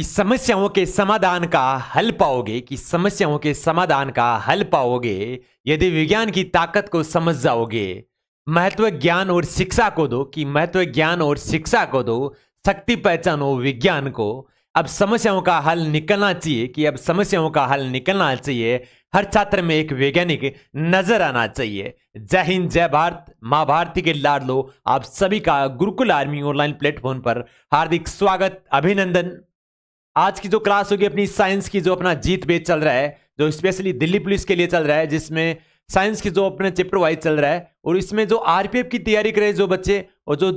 कि समस्याओं के समाधान का हल पाओगे कि समस्याओं के समाधान का हल पाओगे यदि विज्ञान की ताकत को समझ जाओगे महत्व ज्ञान और शिक्षा को दो कि महत्व ज्ञान और शिक्षा को दो शक्ति पहचानो विज्ञान को अब समस्याओं का हल निकलना चाहिए कि अब समस्याओं का हल निकलना चाहिए हर छात्र में एक वैज्ञानिक नजर आना चाहिए जय हिंद जय भारत माँ भारती के लाडलो आप सभी का गुरुकुल आर्मी ऑनलाइन प्लेटफॉर्म पर हार्दिक स्वागत अभिनंदन आज की जो क्लास होगी अपनी साइंस की जो अपना जीत बेच चल रहा है जो स्पेशली दिल्ली पुलिस के लिए चल रहा है जिसमें साइंस की जो अपने चैप्टर वाइज चल रहा है और इसमें जो आरपीएफ की तैयारी कर रहे हैं जो बच्चे और जो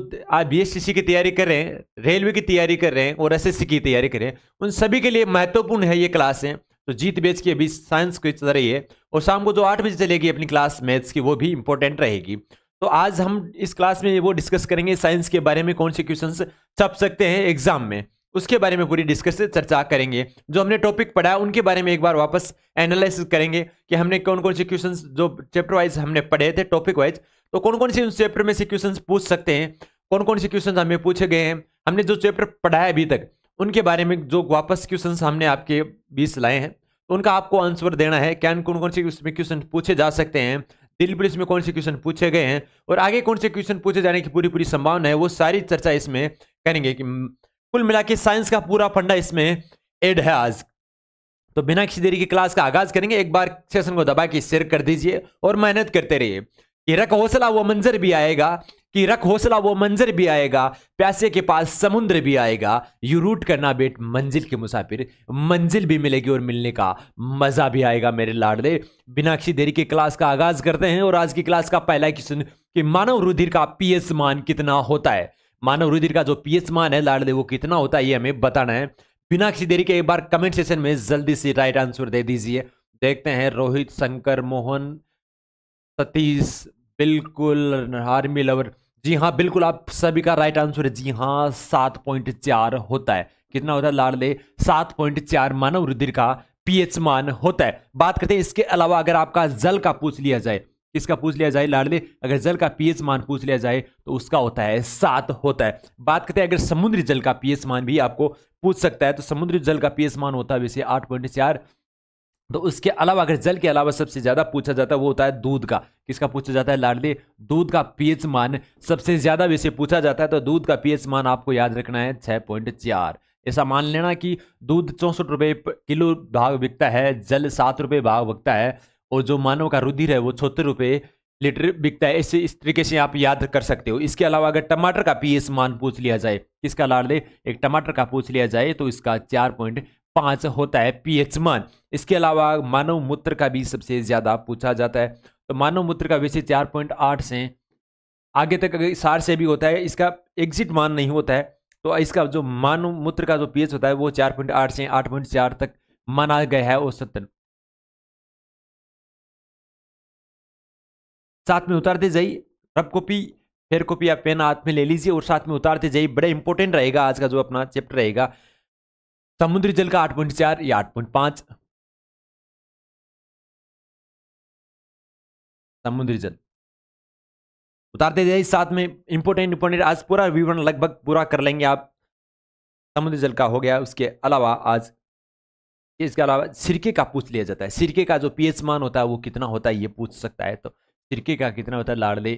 बीएसटीसी की तैयारी कर रहे हैं रेलवे की तैयारी कर रहे हैं और एसएससी की तैयारी कर रहे हैं उन सभी के लिए महत्वपूर्ण है ये क्लासें तो जीत बेच की अभी साइंस की चल रही है और शाम को जो आठ बजे चलेगी अपनी क्लास मैथ्स की वो भी इंपॉर्टेंट रहेगी तो आज हम इस क्लास में वो डिस्कस करेंगे साइंस के बारे में कौन से क्वेश्चन छप सकते हैं एग्जाम में उसके बारे में पूरी डिस्कस चर्चा करेंगे जो हमने टॉपिक पढ़ा उनके बारे में एक बार वापस एनालिस करेंगे कि हमने कौन कौन से क्वेश्चन जो चैप्टर वाइज हमने पढ़े थे टॉपिक वाइज तो कौन कौन से उन चैप्टर में से क्वेश्चन पूछ सकते हैं कौन कौन से क्वेश्चन हमें पूछे गए हैं हमने जो चैप्टर पढ़ाया अभी तक उनके बारे में जो वापस क्वेश्चन हमने आपके बीच लाए हैं तो उनका आपको आंसर देना है क्या कौन कौन से उसमें क्वेश्चन पूछे जा सकते हैं दिल्ली पुलिस में कौन से क्वेश्चन पूछे गए हैं और आगे कौन से क्वेश्चन पूछे जाने की पूरी पूरी संभावना है वो सारी चर्चा इसमें करेंगे कि कुल मिला के साइंस का पूरा फंडा इसमें एड है आज तो बिना किसी देरी की क्लास का आगाज करेंगे एक बार सेशन को दबा के शेयर कर दीजिए और मेहनत करते रहिए कि रख हौसला वो मंजर भी आएगा कि रख हौसला वो मंजर भी आएगा प्यासे के पास समुद्र भी आएगा यू रूट करना बेट मंजिल के मुसाफिर मंजिल भी मिलेगी और मिलने का मजा भी आएगा मेरे लाडले बिना किसी देरी के क्लास का आगाज करते हैं और आज की क्लास का पहला क्वेश्चन कि मानव रुधिर का पीएस मान कितना होता है मानव रुधिर का जो पीएच मान है लाडले वो कितना होता है ये हमें बताना है बिना किसी देरी के एक बार कमेंट सेशन में जल्दी से राइट आंसर दे दीजिए देखते हैं रोहित शंकर मोहन सतीश बिल्कुल आर्मी लवर जी हाँ बिल्कुल आप सभी का राइट आंसर है जी हाँ सात पॉइंट चार होता है कितना होता है लाडले सात पॉइंट चार मानव रुधिर का पीएच मान होता है बात करते हैं इसके अलावा अगर आपका जल का पूछ लिया जाए इसका पूछ लिया जाए लाडले अगर जल का पीएच मान पूछ लिया जाए तो उसका होता है सात होता है बात करते हैं अगर समुद्री जल का पीएच मान भी आपको पूछ सकता है तो समुद्री जल का पीएच मान होता है वैसे आठ पॉइंट चार तो उसके अलावा अगर जल के अलावा सबसे ज़्यादा पूछा जाता है वो होता है दूध का किसका पूछा जाता है लाडले दूध का पीएच मान सबसे ज़्यादा वैसे पूछा जाता है तो दूध का पीएच मान आपको याद रखना है छह पॉइंट चार ऐसा मान लेना कि दूध चौंसठ रुपये किलो भाग बिकता है जल सात रुपये भाग बिकता है और जो मानव का रुधिर है वो छोटे रुपये लीटर बिकता है ऐसे इस तरीके से आप याद कर सकते हो इसके अलावा अगर टमाटर का पीएस मान पूछ लिया जाए इसका दे एक टमाटर का पूछ लिया जाए तो इसका चार पॉइंट पाँच होता है पीएच मान इसके अलावा मानव मूत्र का भी सबसे ज़्यादा पूछा जाता है तो मानव मूत्र का वैसे चार पॉइंट आठ से आगे तक अगर सार से भी होता है इसका एग्जिट मान नहीं होता है तो इसका जो मानव मूत्र का जो पीएच होता है वो चार पॉइंट आठ से आठ पॉइंट चार तक माना गया है औसतन साथ में उतारते जाइए रब कॉपी फेयर कॉपी या पेन हाथ में ले लीजिए और साथ में उतारते जाइए बड़े इंपॉर्टेंट रहेगा आज का जो अपना चैप्टर रहेगा समुद्री जल का आठ पॉइंट चार या आठ पॉइंट पांच समुद्री जल उतारते जाइए साथ में इंपॉर्टेंट इंपॉर्टेंट आज पूरा विवरण लगभग पूरा कर लेंगे आप समुद्री जल का हो गया उसके अलावा आज इसके अलावा सिरके का पूछ लिया जाता है सिरके का जो पीएच मान होता है वो कितना होता है ये पूछ सकता है तो सिरके का कितना होता है लाडले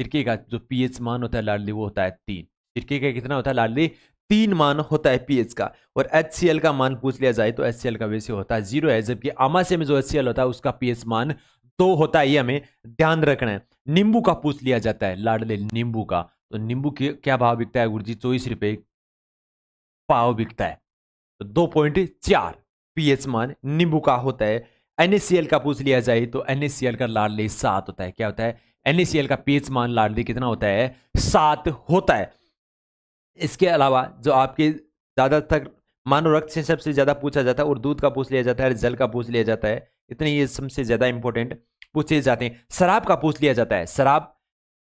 सिरके का जो पीएच मान होता है लाडली वो होता है तीन सिरके का कितना होता है लाडली तीन मान होता है पीएच का और एच का मान पूछ लिया जाए तो एच का वैसे होता है जीरो है जबकि आमाशय में जो एच होता है उसका पीएच मान दो होता है ये हमें ध्यान रखना है नींबू का पूछ लिया जाता है लाडले नींबू का तो नींबू के क्या भाव बिकता है गुरु जी चौबीस रुपये पाव बिकता है तो दो पॉइंट चार पीएच मान नींबू का होता है एन का पूछ लिया जाए तो एन का लाडली सात होता है क्या होता है एन का पेच मान लाडली कितना होता है सात होता है इसके अलावा जो आपके ज़्यादातर मानव रक्त से सबसे ज़्यादा पूछा जाता है और दूध का पूछ लिया जाता है जल का पूछ लिया जाता है इतने ये सबसे ज़्यादा इंपॉर्टेंट पूछे जाते हैं शराब का पूछ लिया जाता है शराब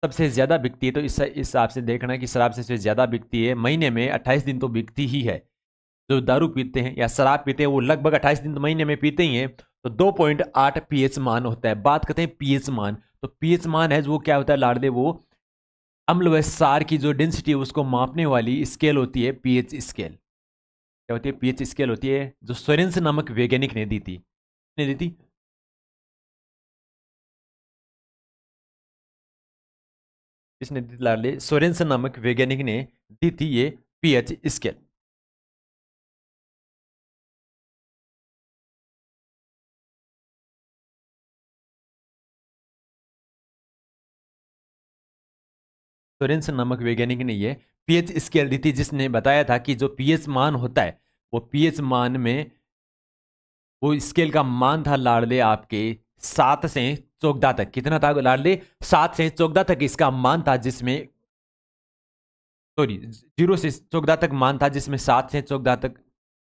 सबसे ज़्यादा बिकती है तो इस हिसाब से देखना कि शराब सबसे ज़्यादा बिकती है महीने में अट्ठाईस दिन तो बिकती ही है जो दारू पीते हैं या शराब पीते हैं वो लगभग अट्ठाईस दिन तो महीने में पीते ही हैं तो दो पॉइंट आठ पीएच मान होता है बात करते हैं पीएच मान तो पीएच मान है जो क्या होता है लाडले वो अम्ल व सार की जो डेंसिटी है उसको मापने वाली स्केल होती है पीएच स्केल क्या होती है पीएच स्केल होती है जो सोरेंस नामक वैज्ञानिक ने दी थी ने दी थी इसने दी लाडले सोरेंस नामक वैज्ञानिक ने दी थी ये पीएच स्केल सोरेंसन नामक वैज्ञानिक ने यह पीएच स्केल दी थी जिसने बताया था कि जो पीएच मान होता है वो पीएच मान में वो स्केल का मान था लाडले आपके सात से चौकदा तक कितना था लाडले सात से चौकदा तक इसका मान था जिसमें सॉरी जीरो से चौकदा तक मान था जिसमें सात से चौकदा तक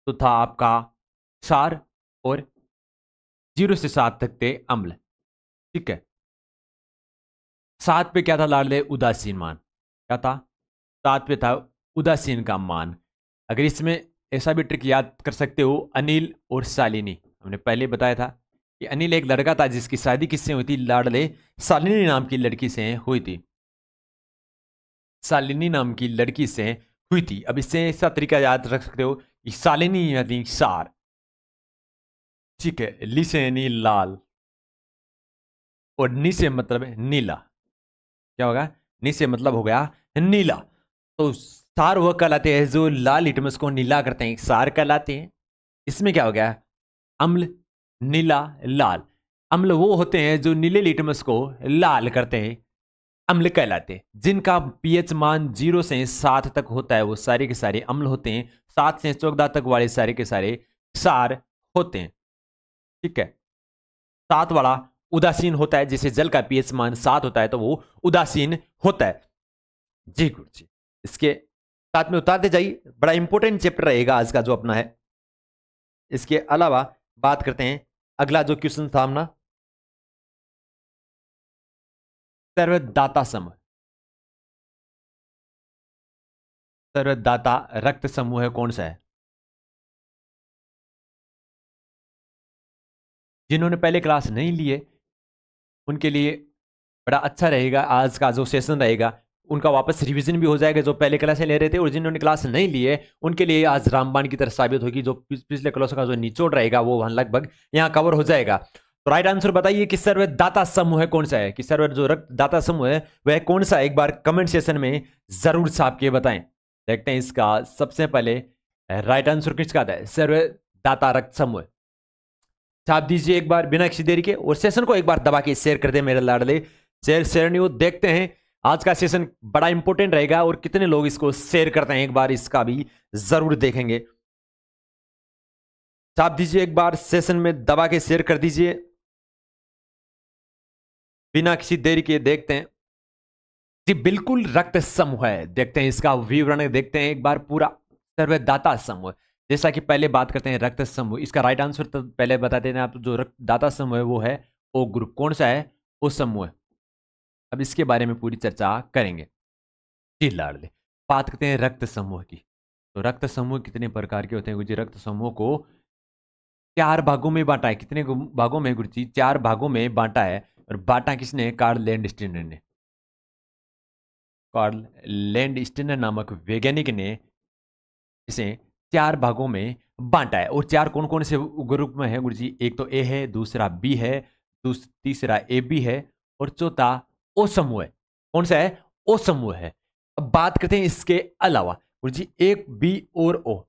तो था आपका सार और जीरो से सात तक थे अम्ल ठीक है सात पे क्या था लाडले उदासीन मान क्या था सात पे था उदासीन का मान अगर इसमें ऐसा भी ट्रिक याद कर सकते हो अनिल और शालिनी हमने पहले बताया था कि अनिल एक लड़का था जिसकी शादी किससे हुई थी लाडले शालिनी नाम की लड़की से हुई थी शालिनी नाम की लड़की से हुई थी अब इससे ऐसा तरीका याद रख सकते हो कि शालिनी यानी सार ठीक है लिसेनी लाल और नी से मतलब नीला क्या होगा निश्चय मतलब हो गया नीला तो सार वह कहलाते हैं जो लाल लिटमस को नीला करते हैं सार कहलाते हैं इसमें क्या हो गया अम्ल नीला लाल अम्ल वो होते हैं जो नीले लिटमस को लाल करते हैं अम्ल कहलाते हैं जिनका पीएच मान जीरो से सात तक होता है वो सारे के सारे अम्ल होते हैं सात से चौदह तक वाले सारे के सारे सार होते हैं ठीक है सात वाला उदासीन होता है जैसे जल का पीएच मान सात होता है तो वो उदासीन होता है जी गुरु जी इसके साथ में उतारते जाइए बड़ा इंपॉर्टेंट चैप्टर रहेगा आज का जो अपना है इसके अलावा बात करते हैं अगला जो क्वेश्चन अपना सर्वदाता समूह सर्वदाता रक्त समूह कौन सा है जिन्होंने पहले क्लास नहीं लिए उनके लिए बड़ा अच्छा रहेगा आज का जो सेशन रहेगा उनका वापस रिवीजन भी हो जाएगा जो पहले क्लासें ले रहे थे और जिन्होंने क्लास नहीं लिए उनके लिए आज रामबाण की तरह साबित होगी जो पिछले क्लासों का जो निचोड़ रहेगा वो वहाँ लगभग यहाँ कवर हो जाएगा तो राइट आंसर बताइए कि सर्वे दाता समूह है कौन सा है कि सर्वे जो रक्त दाता समूह है वह कौन सा एक बार कमेंट सेशन में जरूर साफ के बताएं देखते हैं इसका सबसे पहले राइट आंसर किसका है सर्वे दाता रक्त समूह छाप तो दीजिए एक बार बिना किसी देरी के और सेशन को एक बार दबा के शेयर कर दे मेरे लाडले शेयर शेयर हो देखते हैं आज का सेशन बड़ा इंपॉर्टेंट रहेगा और कितने लोग इसको शेयर करते हैं एक बार इसका भी जरूर देखेंगे छाप तो दीजिए एक बार सेशन में दबा के शेयर कर दीजिए बिना किसी देरी के देखते हैं जी बिल्कुल रक्त समूह है देखते हैं इसका विवरण देखते हैं एक बार पूरा सर्वदाता समूह जैसा कि पहले बात करते हैं रक्त समूह इसका राइट आंसर तो पहले बता देते हैं आप जो रक्त दाता समूह है वो है ओ ग्रुप कौन सा है ओ समूह अब इसके बारे में पूरी चर्चा करेंगे जी लाड़ बात करते हैं रक्त समूह की तो रक्त समूह कितने प्रकार के होते हैं गुरु रक्त समूह को चार भागों में बांटा है कितने भागों में गुरु जी चार भागों में बांटा है और बांटा किसने कार्ल लैंड स्टेनर ने कार्ल लैंड स्टेनर नामक वैज्ञानिक ने इसे चार भागों में बांटा है और चार कौन कौन से ग्रुप में है गुरु जी एक तो ए है दूसरा बी है तीसरा ए बी है और चौथा ओ समूह है कौन सा है ओ समूह है अब बात करते हैं इसके अलावा गुरु जी एक बी और ओ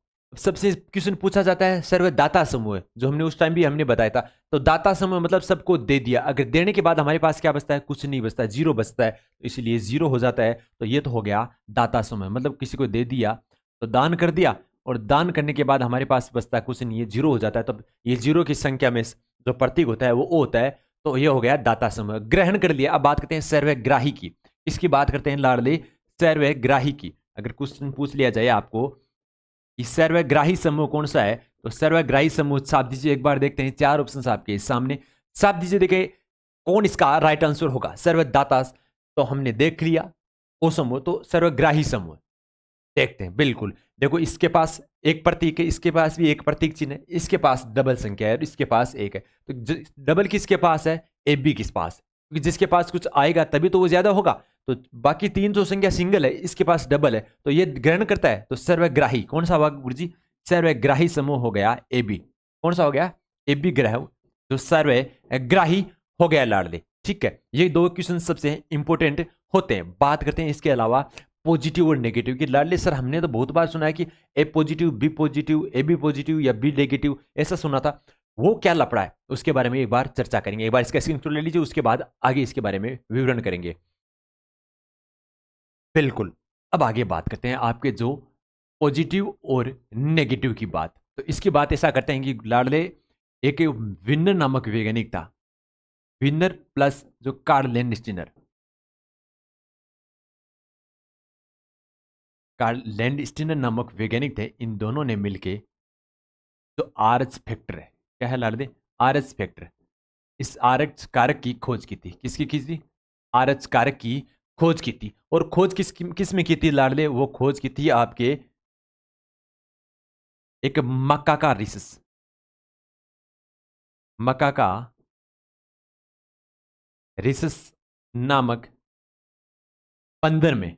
सबसे क्वेश्चन पूछा जाता है सर्व दाता समूह जो हमने उस टाइम भी हमने बताया था तो दाता समूह मतलब सबको दे दिया अगर देने के बाद हमारे पास क्या बचता है कुछ नहीं बचता जीरो बचता है तो इसीलिए जीरो हो जाता है तो ये तो हो गया दाता समूह मतलब किसी को दे दिया तो दान कर दिया और दान करने के बाद हमारे पास बचता है क्वेश्चन ये जीरो हो जाता है तब तो ये जीरो की संख्या में जो प्रतीक होता है वो ओ होता है तो ये हो गया दाता समूह ग्रहण कर लिया अब बात करते हैं सर्वग्राही की इसकी बात करते हैं लाडली सर्वग्राही की अगर क्वेश्चन पूछ लिया जाए आपको सर्वे सर्वग्राही समूह कौन सा है तो सर्वग्राही समूह साफ दीजिए एक बार देखते हैं चार ऑप्शन आपके सामने साफ दीजिए देखे कौन इसका राइट आंसर होगा सर्वदाता तो हमने देख लिया ओ समूह तो सर्वग्राही समूह देखते हैं बिल्कुल देखो इसके पास एक प्रतीक है इसके पास भी एक प्रतीक चिन्ह है इसके पास डबल संख्या है और इसके पास एक है तो डबल किसके पास है ए बी किस पास क्योंकि जिसके पास कुछ आएगा तभी तो वो ज्यादा होगा तो बाकी तीन सौ संख्या सिंगल है इसके पास डबल है तो ये ग्रहण करता है तो सर्वग्राही कौन सा होगा गुरु जी सर्वग्राही समूह हो गया ए बी कौन सा हो गया ए बी ग्रह जो सर्वग्राही हो गया लाडले ठीक है ये दो क्वेश्चन सबसे इंपॉर्टेंट होते हैं बात करते हैं इसके अलावा पॉजिटिव और नेगेटिव कि लाडली सर हमने तो बहुत बार सुना है कि A positive B positive A B positive या बी नेगेटिव ऐसा सुना था वो क्या लपड़ा है उसके बारे में एक बार चर्चा करेंगे एक बार इसका स्क्रीन ले लीजिए उसके बाद आगे इसके बारे में विवरण करेंगे बिल्कुल अब आगे बात करते हैं आपके जो पॉजिटिव और नेगेटिव की बात तो इसकी बात ऐसा करते हैं कि लाडले एक विन्नर नामक वैज्ञानिक था विन्नर प्लस जो Karl Landsteiner Karl Landsteiner नामक वैज्ञानिक थे इन दोनों ने मिलके जो आर एच फैक्टर है क्या है लाड़ दे आर एच फैक्टर इस आर एच कारक की खोज की थी किसकी की थी आर एच कारक की खोज की थी और खोज किस किस में की थी लाडले वो खोज की थी आपके एक मक्का का रिसस मक्का का रिसस नामक पंद्रह में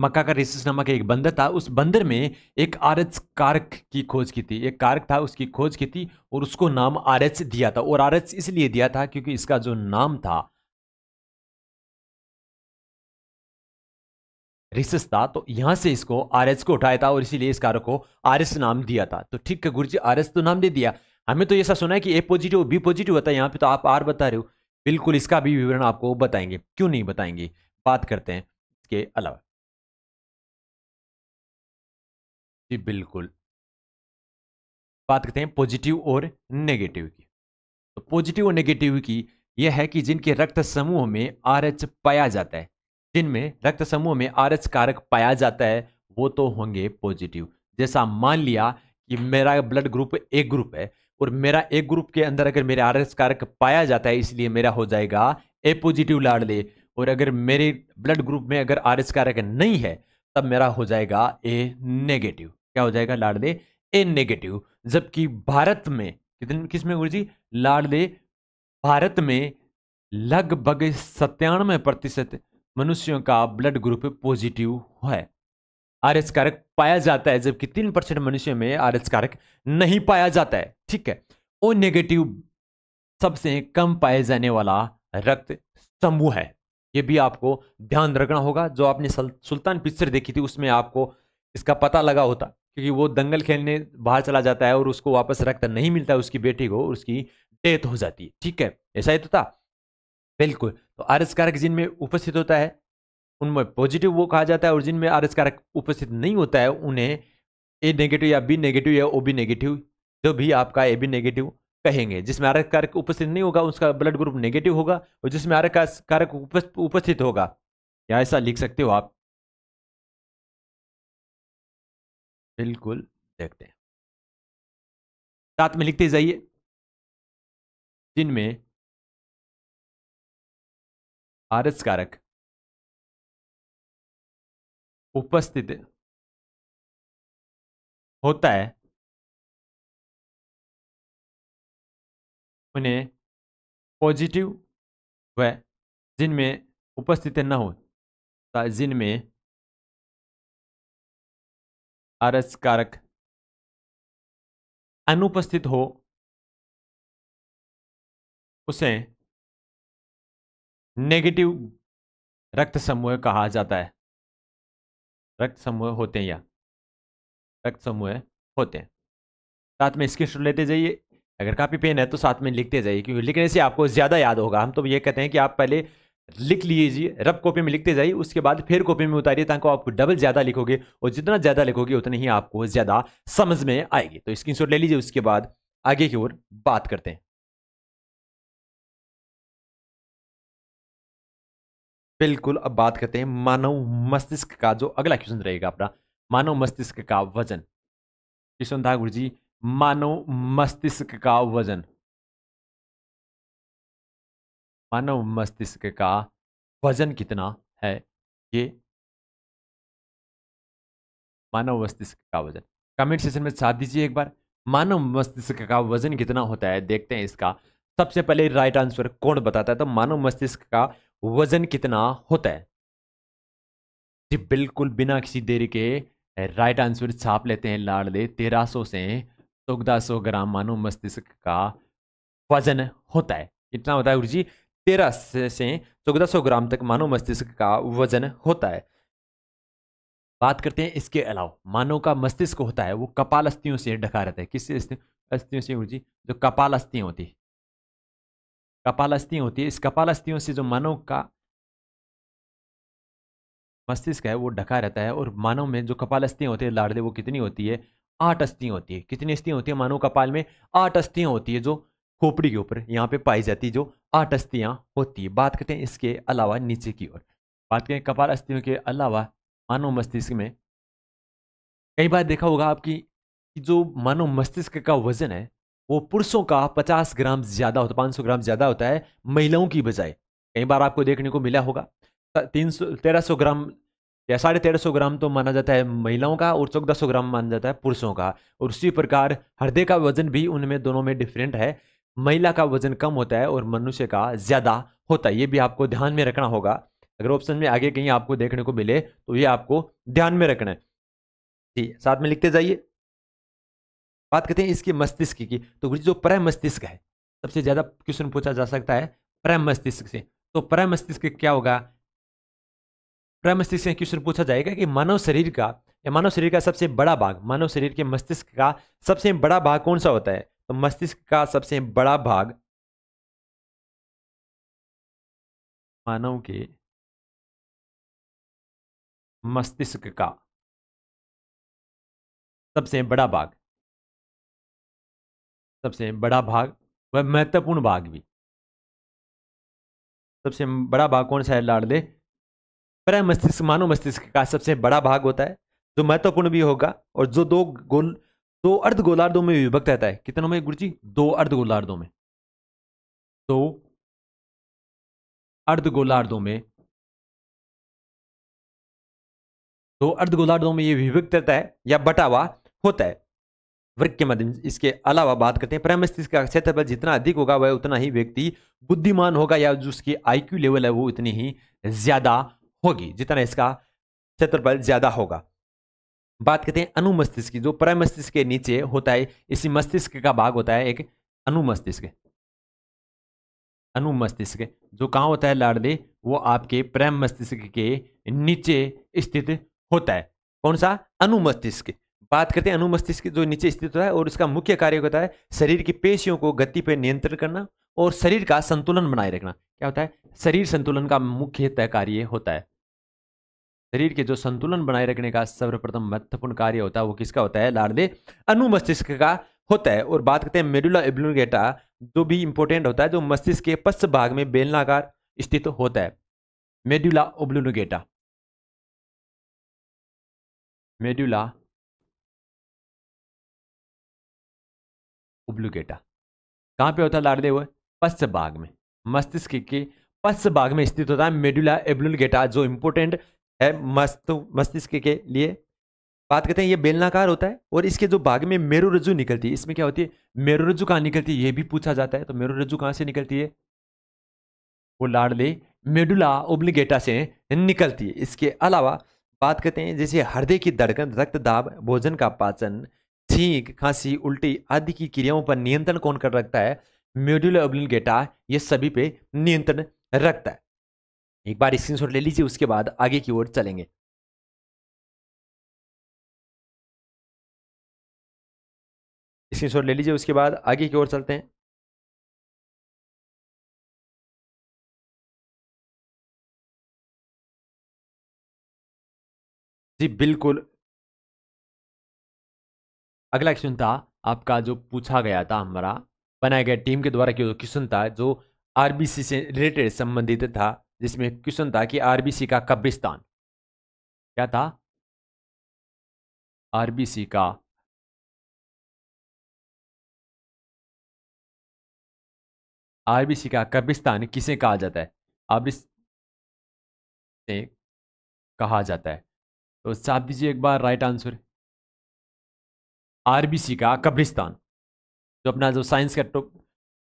मक्का का रिसिस नामक एक बंदर था उस बंदर में एक आर एच कारक की खोज की थी एक कारक था उसकी खोज की थी और उसको नाम आर एच दिया था और आर एच इसलिए दिया था क्योंकि इसका जो नाम था रिसिस था तो यहाँ से इसको आर एच को उठाया था और इसीलिए इस कारक को आर एस नाम दिया था तो ठीक है गुरु जी आर एस तो नाम दे दिया हमें तो ऐसा सुना है कि ए पॉजिटिव बी पॉजिटिव होता है यहाँ पे तो आप आर बता रहे हो बिल्कुल इसका भी विवरण आपको बताएंगे क्यों नहीं बताएंगे बात करते हैं इसके अलावा जी बिल्कुल बात करते हैं पॉजिटिव और नेगेटिव की तो पॉजिटिव और नेगेटिव की यह है कि जिनके रक्त समूह में आर पाया जाता है जिनमें रक्त समूह में आर कारक पाया जाता है वो तो होंगे पॉजिटिव जैसा मान लिया कि मेरा ब्लड ग्रुप ए ग्रुप है और मेरा ए ग्रुप के अंदर अगर मेरे आर कारक पाया जाता है इसलिए मेरा हो जाएगा ए पॉजिटिव लाडले और अगर मेरे ब्लड ग्रुप में अगर आर कारक नहीं है तब मेरा हो जाएगा ए नेगेटिव क्या हो जाएगा लाडले ए नेगेटिव जबकि भारत में कितने किस में गुरु जी लाडले भारत में लगभग सत्तानवे प्रतिशत मनुष्यों का ब्लड ग्रुप पॉजिटिव है आर एस कारक पाया जाता है जबकि तीन परसेंट मनुष्य में आर एस कारक नहीं पाया जाता है ठीक है ओ नेगेटिव सबसे कम पाए जाने वाला रक्त समूह है ये भी आपको ध्यान रखना होगा जो आपने सुल्तान पिक्चर देखी थी उसमें आपको इसका पता लगा होता क्योंकि वो दंगल खेलने बाहर चला जाता है और उसको वापस रक्त नहीं मिलता है उसकी बेटी को उसकी डेथ हो जाती है ठीक है ऐसा ही तो था बिल्कुल तो आरस कारक जिनमें उपस्थित होता है उनमें पॉजिटिव वो कहा जाता है और जिनमें आरस कारक उपस्थित नहीं होता है उन्हें ए नेगेटिव या बी नेगेटिव या ओ बी नेगेटिव जो भी आपका ए बी नेगेटिव कहेंगे जिसमें आरक कारक उपस्थित नहीं होगा उसका ब्लड ग्रुप नेगेटिव होगा और जिसमें आरक कारक उपस्थित होगा या ऐसा लिख सकते हो आप बिल्कुल देखते हैं साथ में लिखते जाइए जिनमें आरस कारक उपस्थित होता है उन्हें पॉजिटिव व जिनमें उपस्थित न हो जिनमें आरस कारक अनुपस्थित हो उसे नेगेटिव रक्त समूह कहा जाता है रक्त समूह होते हैं या रक्त समूह होते हैं साथ में इसकी लेते जाइए अगर काफ़ी पेन है तो साथ में लिखते जाइए क्योंकि लिखने से आपको ज़्यादा याद होगा हम तो ये कहते हैं कि आप पहले लिख लीजिए रब कॉपी में लिखते जाइए उसके बाद फिर कॉपी में उतारिए ताकि आप डबल ज़्यादा लिखोगे और जितना ज़्यादा लिखोगे उतनी ही आपको ज़्यादा समझ में आएगी तो स्क्रीन ले लीजिए उसके बाद आगे की ओर बात करते हैं बिल्कुल अब बात करते हैं मानव मस्तिष्क का जो अगला क्वेश्चन रहेगा अपना मानव मस्तिष्क का वजन किशन ठाकुर जी मानव मस्तिष्क का वजन मानव मस्तिष्क का वजन कितना है ये मानव मस्तिष्क का वजन कमेंट सेशन में साथ दीजिए एक बार मानव मस्तिष्क का वजन कितना होता है देखते हैं इसका सबसे पहले राइट आंसर कौन बताता है तो मानव मस्तिष्क का वजन कितना होता है जी बिल्कुल बिना किसी देरी के राइट आंसर छाप लेते हैं दे तेरह सौ से चौदह सौ ग्राम मानव मस्तिष्क का वजन होता है कितना होता है गुरु जी तेरह से चौदह सौ ग्राम तक मानव मस्तिष्क का वजन होता है बात करते हैं इसके अलावा मानव का मस्तिष्क होता है वो कपाल अस्थियों से ढका रहता है किस अस्थियों से जी जो कपाल अस्थियाँ होती है कपाल अस्थियाँ होती है इस कपाल अस्थियों से जो मानव का मस्तिष्क है वो ढका रहता है और मानव में जो कपाल अस्थियाँ होती है लाड़ले वो कितनी होती है आठ अस्थियाँ होती है कितनी अस्थियाँ होती है मानव कपाल में आठ अस्थियाँ होती है जो खोपड़ी के ऊपर यहाँ पे पाई जाती है जो आठ अस्थियाँ होती है बात करते हैं इसके अलावा नीचे की ओर बात करें कपाल अस्थियों के अलावा मानव मस्तिष्क में कई बार देखा होगा आपकी जो मानव मस्तिष्क का वजन है वो पुरुषों का 50 ग्राम ज़्यादा होता है 500 ग्राम ज़्यादा होता है महिलाओं की बजाय कई बार आपको देखने को मिला होगा तीन सौ तेरह सौ ग्राम या साढ़े तेरह सौ ग्राम तो माना जाता है महिलाओं का और चौदह सौ ग्राम माना जाता है पुरुषों का और उसी प्रकार हृदय का वजन भी उनमें दोनों में डिफरेंट है महिला का वजन कम होता है और मनुष्य का ज़्यादा होता है ये भी आपको ध्यान में रखना होगा अगर ऑप्शन में आगे कहीं आपको देखने को मिले तो ये आपको ध्यान में रखना है जी साथ में लिखते जाइए बात करते हैं इसके मस्तिष्क की तो जो प्रय मस्तिष्क है सबसे ज़्यादा क्वेश्चन पूछा जा सकता है प्रय मस्तिष्क से तो प्रय मस्तिष्क क्या होगा प्रय मस्तिष्क से क्वेश्चन पूछा जाएगा कि मानव शरीर का या मानव शरीर का सबसे बड़ा भाग मानव शरीर के मस्तिष्क का सबसे बड़ा भाग कौन सा होता है तो मस्तिष्क का सबसे बड़ा भाग मानव के मस्तिष्क का सबसे बड़ा भाग सबसे बड़ा भाग वह महत्वपूर्ण भाग भी सबसे बड़ा भाग कौन सा है लाडले पर मस्तिष्क मानव मस्तिष्क का सबसे बड़ा भाग होता है जो महत्वपूर्ण भी होगा और जो दो गोल दो अर्ध गोलार्धों में विभक्त रहता है कितनों में गुरु जी दो अर्ध गोलार्धों में दो तो अर्ध गोलार्धों में दो अर्ध गोलार्धों में ये विभक्त रहता है या बटावा होता है वृक्ष के माध्यम इसके अलावा बात करते हैं प्रेम स्थिति का क्षेत्रफल जितना अधिक होगा वह उतना ही व्यक्ति बुद्धिमान होगा या जो उसकी आईक्यू लेवल है वो उतनी ही ज्यादा होगी जितना इसका क्षेत्रफल ज्यादा होगा बात करते हैं अनुमस्तिष्क की जो प्राय मस्तिष्क के नीचे होता है इसी मस्तिष्क का भाग होता है एक अनुमस्तिष्क अनुमस्तिष्क जो कहाँ होता है लाडली वो आपके प्रेम मस्तिष्क के नीचे स्थित होता है कौन सा अनुमस्तिष्क बात करते हैं अनुमस्तिष्क जो नीचे स्थित होता है और इसका मुख्य कार्य होता है शरीर की पेशियों को गति पर नियंत्रण करना और शरीर का संतुलन बनाए रखना क्या होता है शरीर संतुलन का मुख्यतः कार्य होता है शरीर के जो संतुलन बनाए रखने का सर्वप्रथम महत्वपूर्ण कार्य होता है वो किसका होता है लाड़दे अनुमस्तिष्क का होता है और बात करते हैं मेडुला एब्लुगेटा जो भी इंपॉर्टेंट होता है जो मस्तिष्क के पश्च भाग में बेलनाकार स्थित तो होता है मेड्यूला ओब्लुनुगेटा मेडुला ओब्लुगेटा कहां पे होता है लाड़दे हुए पश्च भाग में मस्तिष्क के पश्च भाग में स्थित होता है मेड्यूला एब्लुलगेटा जो इंपोर्टेंट है मस्त मस्तिष्क के लिए बात करते हैं ये बेलनाकार होता है और इसके जो भाग में मेरुरज्जु निकलती है इसमें क्या होती है मेरुरज्जु कहाँ निकलती है ये भी पूछा जाता है तो मेरुरज्जु कहाँ से निकलती है वो लाडले मेडुला ओब्लिगेटा से निकलती है इसके अलावा बात करते हैं जैसे हृदय की धड़कन रक्त दाब भोजन का पाचन छींक खांसी उल्टी आदि की क्रियाओं पर नियंत्रण कौन कर रखता है मेडुला ओब्लिगेटा ये सभी पे नियंत्रण रखता है एक बार स्क्रीनशॉट ले लीजिए उसके बाद आगे की ओर चलेंगे स्क्रीनशॉट ले लीजिए उसके बाद आगे की ओर चलते हैं जी बिल्कुल अगला क्वेश्चन था आपका जो पूछा गया था हमारा बनाया गया टीम के द्वारा क्वेश्चन था जो आरबीसी से रिलेटेड संबंधित था जिसमें क्वेश्चन था कि आरबीसी का कब्रिस्तान क्या था आरबीसी का आरबीसी का कब्रिस्तान किसे कहा जाता है आरबीसी से कहा जाता है तो साफ दीजिए एक बार राइट आंसर आरबीसी का कब्रिस्तान जो अपना जो साइंस का टॉप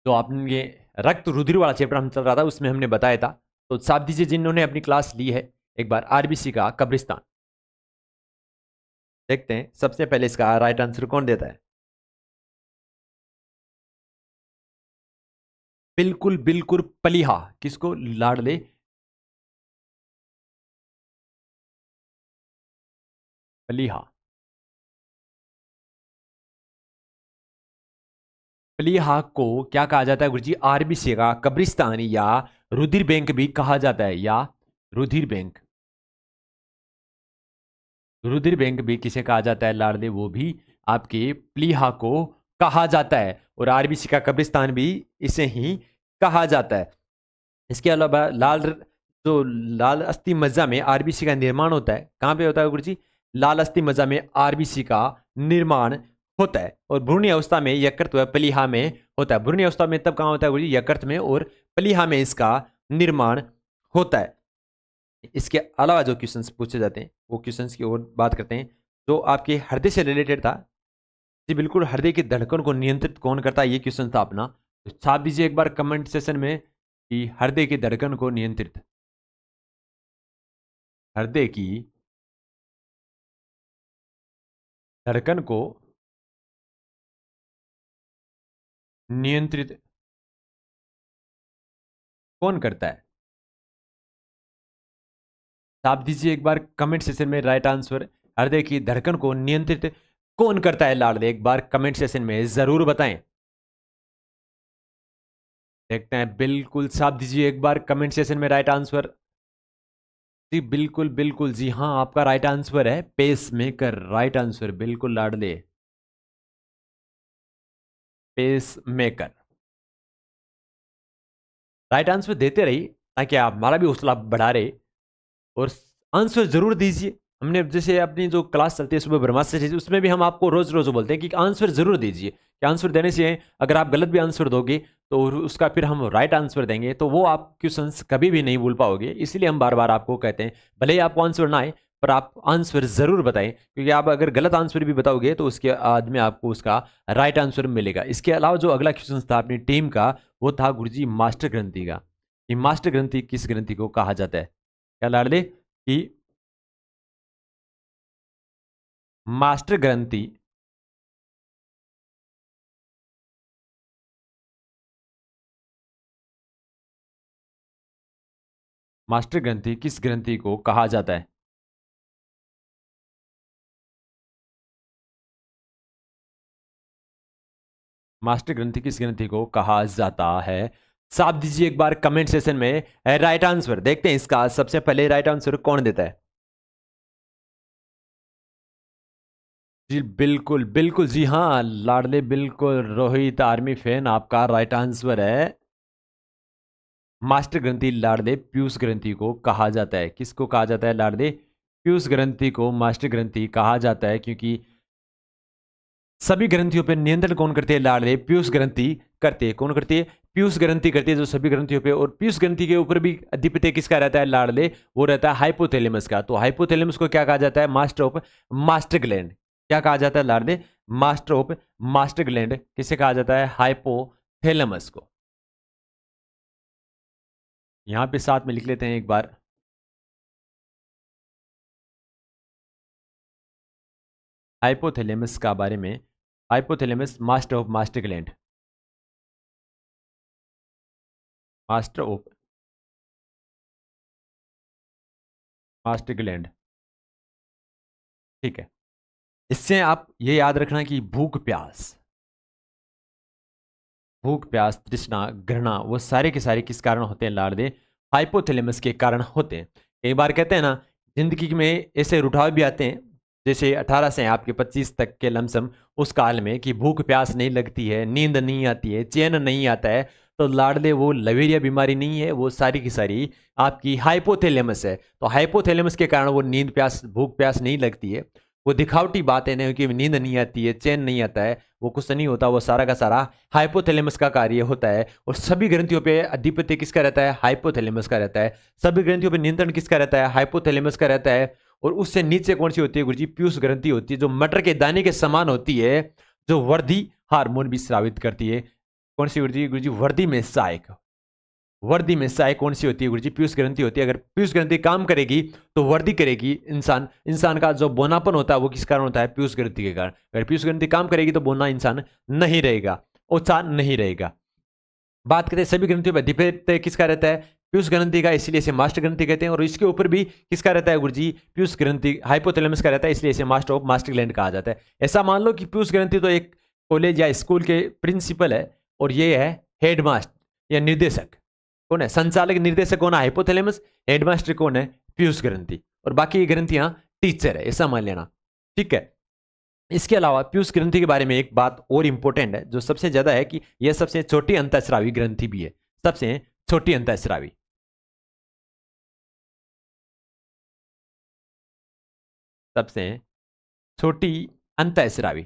जो आपने रक्त रुधिर वाला चैप्टर हम चल रहा था उसमें हमने बताया था तो साफ दीजिए जिन्होंने अपनी क्लास ली है एक बार आरबीसी का कब्रिस्तान देखते हैं सबसे पहले इसका राइट आंसर कौन देता है बिल्कुल बिल्कुल पलिहा किसको लाडले पलिहा पलिहा को क्या कहा जाता है गुरुजी आरबीसी का कब्रिस्तान या रुधिर बैंक भी कहा जाता है या रुधिर बैंक रुधिर बैंक भी किसे कहा जाता है लाडले वो भी आपके प्लीहा को कहा जाता है और आरबीसी का कब्रिस्तान भी इसे ही कहा जाता है इसके अलावा लाल जो लाल अस्थि मज्जा में आरबीसी का निर्माण होता है कहाँ पे होता है गुरु जी लाल अस्थि मज्जा में आरबीसी का निर्माण होता है और भ्रूणी अवस्था में व प्लीहा में होता है भ्रूणी अवस्था में तब कहाँ होता है गुरु जी यकृत में और पलिहा में इसका निर्माण होता है इसके अलावा जो क्वेश्चन पूछे जाते हैं वो क्वेश्चन की ओर बात करते हैं जो आपके हृदय से रिलेटेड था जी बिल्कुल हृदय की धड़कन को नियंत्रित कौन करता है ये क्वेश्चन था अपना तो छाप दीजिए एक बार कमेंट सेशन में कि हृदय की धड़कन को नियंत्रित हृदय की धड़कन को नियंत्रित कौन करता है आप दीजिए एक बार कमेंट सेशन में राइट आंसर हृदय की धड़कन को नियंत्रित कौन करता है लाडले एक बार कमेंट सेशन में जरूर बताएं देखते हैं बिल्कुल साफ दीजिए एक बार कमेंट सेशन में राइट आंसर जी बिल्कुल बिल्कुल जी हाँ आपका राइट आंसर है पेस मेकर राइट आंसर बिल्कुल लाडले पेसमेकर राइट आंसर देते रहिए ताकि आप हमारा भी हौसला बढ़ा रहे और आंसर ज़रूर दीजिए हमने जैसे अपनी जो क्लास चलती है सुबह ब्रह्मास्त्र उसमें भी हम आपको रोज़ रोज़ बोलते हैं कि आंसर ज़रूर दीजिए कि आंसर देने से अगर आप गलत भी आंसर दोगे तो उसका फिर हम राइट आंसर देंगे तो वो आप क्वेश्चन कभी भी नहीं भूल पाओगे इसलिए हम बार बार आपको कहते हैं भले ही आपको आंसर ना आए पर आप आंसर ज़रूर बताएं क्योंकि आप अगर गलत आंसर भी बताओगे तो उसके बाद में आपको उसका राइट आंसर मिलेगा इसके अलावा जो अगला क्वेश्चन था अपनी टीम का वो था गुरु जी मास्टर ग्रंथि का कि मास्टर ग्रंथि किस ग्रंथि को कहा जाता है क्या लाडले कि मास्टर ग्रंथि मास्टर ग्रंथि किस ग्रंथि को कहा जाता है मास्टर ग्रंथि किस ग्रंथि को कहा जाता है साफ दीजिए एक बार कमेंट सेशन में राइट आंसर देखते हैं इसका सबसे पहले राइट आंसर कौन देता है जी बिल्कुल बिल्कुल जी हाँ लाडले बिल्कुल रोहित आर्मी फैन आपका राइट आंसर है मास्टर ग्रंथि लाडले पीयूष ग्रंथि को कहा जाता है किसको कहा जाता है लाडले पीयूष ग्रंथि को मास्टर ग्रंथि कहा जाता है क्योंकि सभी ग्रंथियों पर नियंत्रण कौन करते हैं लाड़ले पीयूष ग्रंथि करते हैं कौन करती है पीयूष ग्रंथि करती है जो सभी ग्रंथियों पे और पीयूष ग्रंथि के ऊपर भी अधिपत्य किसका रहता है लाड़ले वो रहता है हाइपोथैलेमस का तो हाइपोथैलेमस को क्या कहा जाता है मास्टर ऑफ मास्टर ग्लैंड क्या कहा जाता है लाड़ले मास्टर ऑफ मास्टर ग्लैंड किसे कहा जाता है हाइपोथेलेमस को यहां पर साथ में लिख लेते हैं एक बार हाइपोथेलेमस का बारे में hypothalamus master of master gland master of master gland ठीक है इससे आप ये याद रखना कि भूख प्यास भूख प्यास तृष्णा घृणा वो सारे के सारे किस कारण होते हैं लार्दे हाइपोथेलेमस के कारण होते हैं कई बार कहते हैं ना जिंदगी में ऐसे रुठाव भी आते हैं जैसे 18 से आपके 25 तक के लमसम उस काल में कि भूख प्यास नहीं लगती है नींद नहीं आती है चैन नहीं आता है तो लाडले वो लवेरिया बीमारी नहीं है वो सारी की सारी आपकी हाइपोथेलेमस है तो हाइपोथेलेमस के कारण वो नींद प्यास भूख प्यास नहीं लगती है वो दिखावटी बातें नहीं क्योंकि नींद नहीं आती है चैन नहीं आता है वो कुछ नहीं होता वो सारा का सारा हाइपोथेलेमस का कार्य होता है और सभी ग्रंथियों पे अधिपत्य किसका रहता है हाइपोथेलेमस का रहता है सभी ग्रंथियों पे नियंत्रण किसका रहता है हाइपोथेलेमस का रहता है और उससे नीचे कौन सी होती है गुरुजी पीयूष ग्रंथि होती है जो मटर के दाने के समान होती है जो वर्दी हार्मोन भी स्रावित करती है कौन सी गुरुजी गुरुजी वर्दी में सहायक वर्दी में सहायक कौन सी होती है गुरुजी पीयूष ग्रंथि होती है अगर पीयूष ग्रंथि काम करेगी तो वर्दी करेगी इंसान इंसान का जो बोनापन होता है वो किस कारण होता है पीयूष ग्रंथि के कारण अगर पीयूष ग्रंथि काम करेगी तो बोना इंसान नहीं रहेगा ओछा नहीं रहेगा बात करते हैं सभी ग्रंथियों पर अधिपत्य तो किसका रहता है पीयूष ग्रंथि का इसलिए इसे मास्टर ग्रंथि कहते हैं और इसके ऊपर भी किसका रहता है गुरु जी पीयूष ग्रंथि हाइपोथैलेमस का रहता है इसलिए इसे मास्टर ऑफ मास्टर ग्लैंड कहा जाता है ऐसा मान लो कि पीयूष ग्रंथि तो एक कॉलेज या स्कूल के प्रिंसिपल है और ये है हेड मास्टर या निर्देशक कौन है संचालक निर्देशक कौन है हाइपोथैलेमस हेड मास्टर कौन है पीयूष ग्रंथि और बाकी ग्रंथियाँ टीचर है ऐसा मान लेना ठीक है इसके अलावा पीयूष ग्रंथि के बारे में एक बात और इम्पोर्टेंट है जो सबसे ज़्यादा है कि यह सबसे छोटी अंतःस्रावी ग्रंथि भी है सबसे छोटी अंतःस्रावी सबसे छोटी अंत स्रावी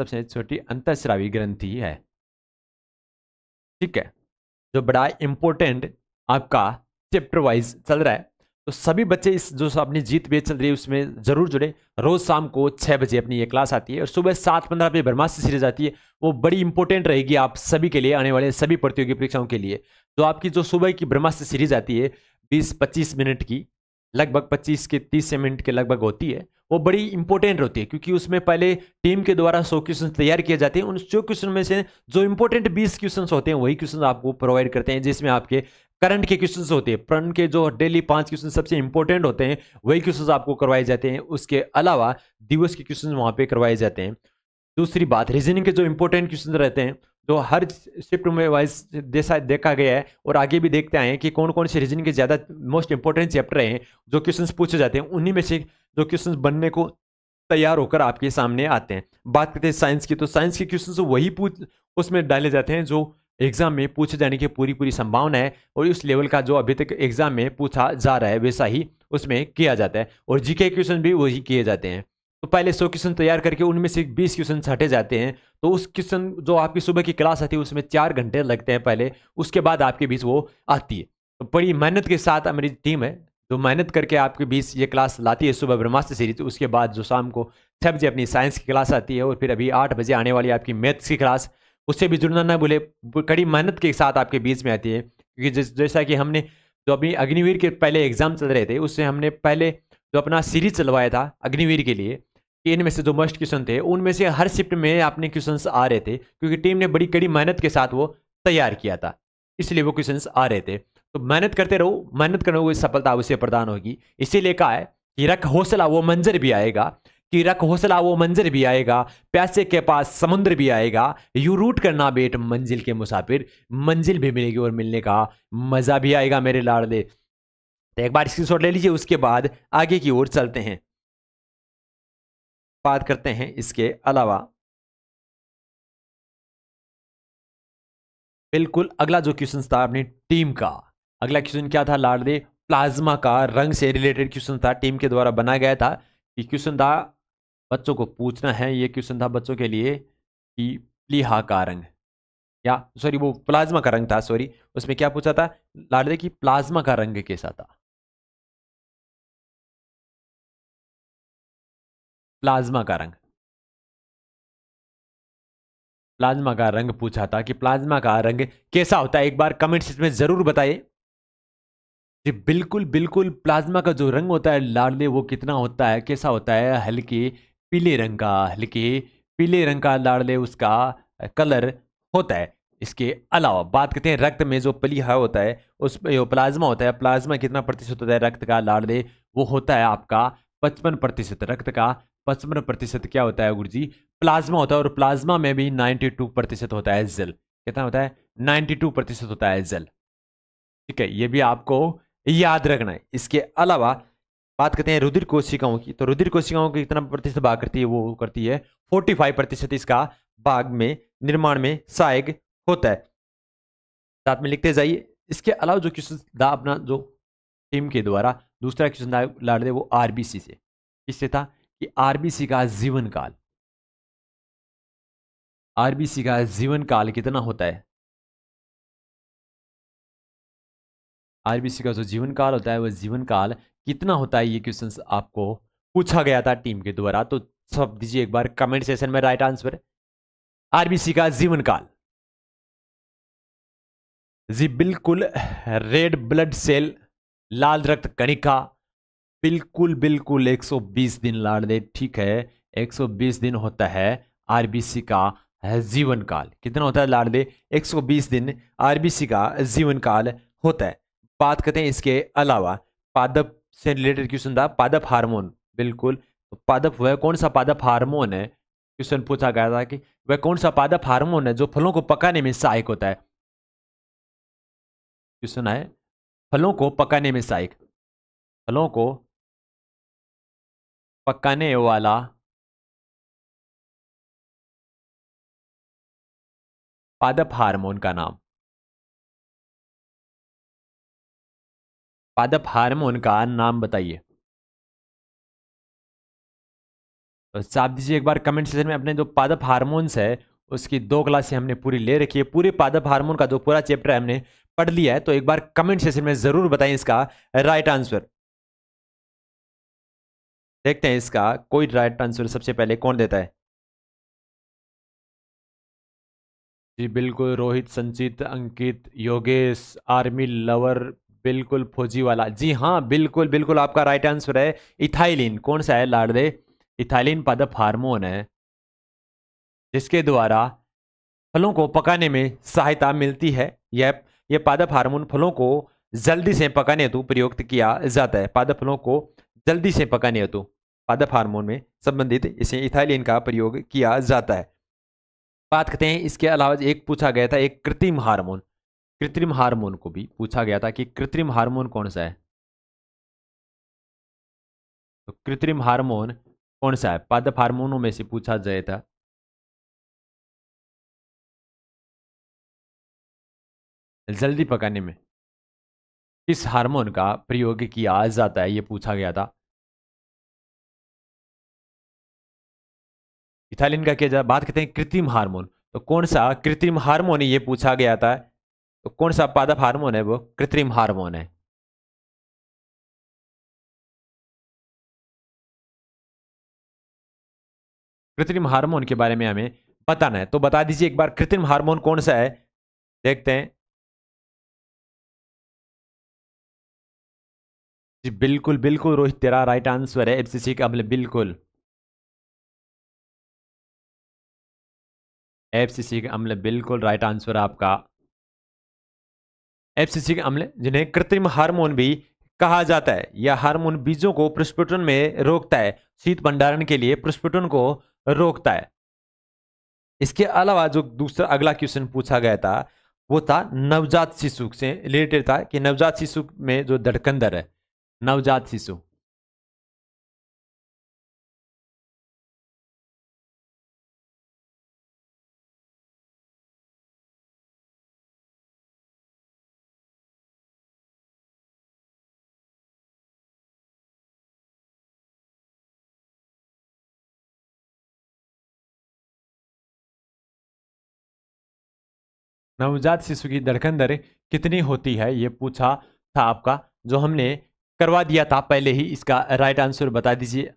सबसे छोटी अंत स्रावी ग्रंथि है ठीक है जो बड़ा इंपॉर्टेंट आपका चैप्टर वाइज चल रहा है तो सभी बच्चे इस जो अपनी जीत बेच चल रही है उसमें जरूर जुड़े रोज शाम को छह बजे अपनी ये क्लास आती है और सुबह सात पंद्रह बजे ब्रह्मास्त्र सीरीज आती है वो बड़ी इंपॉर्टेंट रहेगी आप सभी के लिए आने वाले सभी प्रतियोगी परीक्षाओं के लिए तो आपकी जो सुबह की ब्रह्मास्त्र सीरीज आती है बीस पच्चीस मिनट की लगभग पच्चीस के से मिनट के लगभग होती है वो बड़ी इंपॉर्टेंट होती है क्योंकि उसमें पहले टीम के द्वारा सौ क्वेश्चन तैयार किए जाते हैं उन सौ क्वेश्चन में से जो इंपॉर्टेंट बीस क्वेश्चन होते हैं वही क्वेश्चन आपको प्रोवाइड करते हैं जिसमें आपके करंट के क्वेश्चन होते हैं प्रण के जो डेली पांच क्वेश्चन सबसे इंपॉर्टेंट होते हैं वही क्वेश्चन आपको करवाए जाते हैं उसके अलावा दिवस के क्वेश्चन वहाँ पे करवाए जाते हैं दूसरी बात रीजनिंग के जो इंपॉर्टेंट क्वेश्चन रहते हैं तो हर शिफ्ट में वाइज जैसा देखा गया है और आगे भी देखते आए हैं कि कौन कौन से रीजन के ज़्यादा मोस्ट इंपॉर्टेंट चैप्टर हैं जो क्वेश्चंस पूछे जाते हैं उन्हीं में से जो क्वेश्चंस बनने को तैयार होकर आपके सामने आते हैं बात करते हैं साइंस की तो साइंस के क्वेश्चन वही पूछ उसमें डाले जाते हैं जो एग्जाम में पूछे जाने की पूरी पूरी संभावना है और उस लेवल का जो अभी तक एग्जाम में पूछा जा रहा है वैसा ही उसमें किया जाता है और जीके क्वेश्चन भी वही किए जाते हैं तो पहले सौ क्वेश्चन तैयार करके उनमें से बीस क्वेश्चन हटे जाते हैं तो उस क्वेश्चन जो आपकी सुबह की क्लास आती है उसमें चार घंटे लगते हैं पहले उसके बाद आपके बीच वो आती है तो बड़ी मेहनत के साथ मेरी टीम है जो मेहनत करके आपके बीच ये क्लास लाती है सुबह ब्रह्मास्त्र सीरीज तो उसके बाद जो शाम को छः बजे अपनी साइंस की क्लास आती है और फिर अभी आठ बजे आने वाली आपकी मैथ्स की क्लास उससे भी जुड़ना ना भूले कड़ी मेहनत के साथ आपके बीच में आती है क्योंकि जैसा कि हमने जो अपनी अग्निवीर के पहले एग्जाम चल रहे थे उससे हमने पहले जो अपना सीरीज चलवाया था अग्निवीर के लिए इनमें से जो मस्ट क्वेश्चन थे उनमें से हर शिफ्ट में आपने क्वेश्चंस आ रहे थे क्योंकि टीम ने बड़ी कड़ी मेहनत के साथ वो तैयार किया था इसलिए वो क्वेश्चंस आ रहे थे तो मेहनत करते रहो मेहनत करने सफलता अवश्य प्रदान होगी इसीलिए कहा है कि रख हौसला वो मंजर भी आएगा कि रख हौसला वो मंजर भी आएगा प्यासे के पास समुद्र भी आएगा यू रूट करना बेट मंजिल के मुसाफिर मंजिल भी मिलेगी और मिलने का मज़ा भी आएगा मेरे लाडले तो एक बार स्क्रीनशॉट ले लीजिए उसके बाद आगे की ओर चलते हैं बात करते हैं इसके अलावा बिल्कुल अगला जो क्वेश्चन था अपनी टीम का अगला क्वेश्चन क्या था लाडले प्लाज्मा का रंग से रिलेटेड क्वेश्चन था टीम के द्वारा बनाया गया था कि क्वेश्चन था बच्चों को पूछना है ये क्वेश्चन था बच्चों के लिए कि प्लीहा का रंग या सॉरी वो प्लाज्मा का रंग था सॉरी उसमें क्या पूछा था लाडले की प्लाज्मा का रंग कैसा था प्लाज्मा का रंग प्लाज्मा का रंग पूछा था कि प्लाज्मा का रंग कैसा होता है एक बार कमेंट्स में जरूर बताइए जी बिल्कुल बिल्कुल प्लाज्मा का जो रंग होता है लाल वो कितना होता है कैसा होता है हल्के पीले रंग का हल्के पीले रंग का लाड़ले उसका कलर होता है इसके अलावा बात करते हैं रक्त में जो पलीहा होता है उसमें जो प्लाज्मा होता है प्लाज्मा कितना प्रतिशत होता है रक्त का लाड़ले वो होता है आपका पचपन प्रतिशत रक्त का पचपन प्रतिशत क्या होता है गुरु जी प्लाज्मा होता है और प्लाज्मा में भी 92 प्रतिशत होता है जल कितना होता है 92 प्रतिशत होता है जल ठीक है ये भी आपको याद रखना है इसके अलावा बात करते हैं रुधिर कोशिकाओं की तो रुधिर कोशिकाओं की कितना प्रतिशत भाग करती है वो करती है 45 प्रतिशत इसका भाग में निर्माण में सहायक होता है साथ में लिखते जाइए इसके अलावा जो क्वेश्चन था अपना जो टीम के द्वारा दूसरा क्वेश्चन लाड़ दे वो आरबीसी से किससे था कि आरबीसी का जीवन काल आरबीसी का जीवन काल कितना होता है आरबीसी का जो जीवन काल होता है वह जीवन काल कितना होता है ये क्वेश्चन आपको पूछा गया था टीम के द्वारा तो सब दीजिए एक बार कमेंट सेशन में राइट आंसर आरबीसी का जीवन काल जी बिल्कुल रेड ब्लड सेल लाल रक्त कणिका बिल्कुल बिल्कुल 120 दिन लाड़ दे ठीक है 120 दिन होता है आरबीसी का जीवन काल कितना होता है लाड़ दे 120 दिन आरबीसी का जीवन काल होता है बात करते हैं इसके अलावा पादप से रिलेटेड क्वेश्चन था पादप हार्मोन बिल्कुल पादप वह कौन सा पादप हार्मोन है क्वेश्चन पूछा गया था कि वह कौन सा पादप हार्मोन है जो फलों को पकाने में सहायक होता है क्वेश्चन है फलों को पकाने में सहायक फलों को पकाने वाला पादप हार्मोन का नाम पादप हार्मोन का नाम बताइए तो आप दीजिए एक बार कमेंट सेक्शन में अपने जो पादप हार्मोन्स है उसकी दो क्लासें हमने पूरी ले रखी है पूरे पादप हार्मोन का जो पूरा चैप्टर हमने पढ़ लिया है तो एक बार कमेंट सेक्शन में ज़रूर बताएं इसका राइट आंसर देखते हैं इसका कोई राइट आंसर सबसे पहले कौन देता है जी बिल्कुल रोहित संचित अंकित योगेश आर्मी लवर बिल्कुल फौजी वाला जी हाँ बिल्कुल बिल्कुल आपका राइट आंसर है इथाइलिन कौन सा है लाडले इथाइलिन पादप हार्मोन है जिसके द्वारा फलों को पकाने में सहायता मिलती है यह यह पादप हार्मोन फलों को जल्दी से पकाने हेतु प्रयुक्त किया जाता है पादप फलों को जल्दी से पकाने हेतु पादप हार्मोन में संबंधित इसे इथाइलिन का प्रयोग किया जाता है बात करते हैं इसके अलावा एक पूछा गया था एक कृत्रिम हार्मोन कृत्रिम हार्मोन को भी पूछा गया था कि कृत्रिम हार्मोन कौन सा है तो कृत्रिम हार्मोन कौन सा है पादप हार्मोनों में से पूछा जाए था जल्दी पकाने में किस हार्मोन का प्रयोग किया जाता है यह पूछा गया था इथालिन का क्या बात कहते हैं कृत्रिम हार्मोन तो कौन सा कृत्रिम हार्मोन ये पूछा गया था तो कौन सा पादप हार्मोन है वो कृत्रिम हार्मोन है कृत्रिम हार्मोन के बारे में हमें बताना है तो बता दीजिए एक बार कृत्रिम हार्मोन कौन सा है देखते हैं जी बिल्कुल बिल्कुल रोहित तेरा राइट आंसर है एफसीसी का हमने मतलब बिल्कुल एफ सी सी के अमले बिल्कुल राइट आंसर आपका एफ सी सी के अमले जिन्हें कृत्रिम हार्मोन भी कहा जाता है यह हार्मोन बीजों को प्रस्फुटन में रोकता है शीत भंडारण के लिए प्रस्फुटन को रोकता है इसके अलावा जो दूसरा अगला क्वेश्चन पूछा गया था वो था नवजात शिशु से रिलेटेड था कि नवजात शिशु में जो धड़कन दर है नवजात शिशु नवजात शिशु की धड़कन दर कितनी होती है ये पूछा था आपका जो हमने करवा दिया था पहले ही इसका राइट आंसर बता दीजिए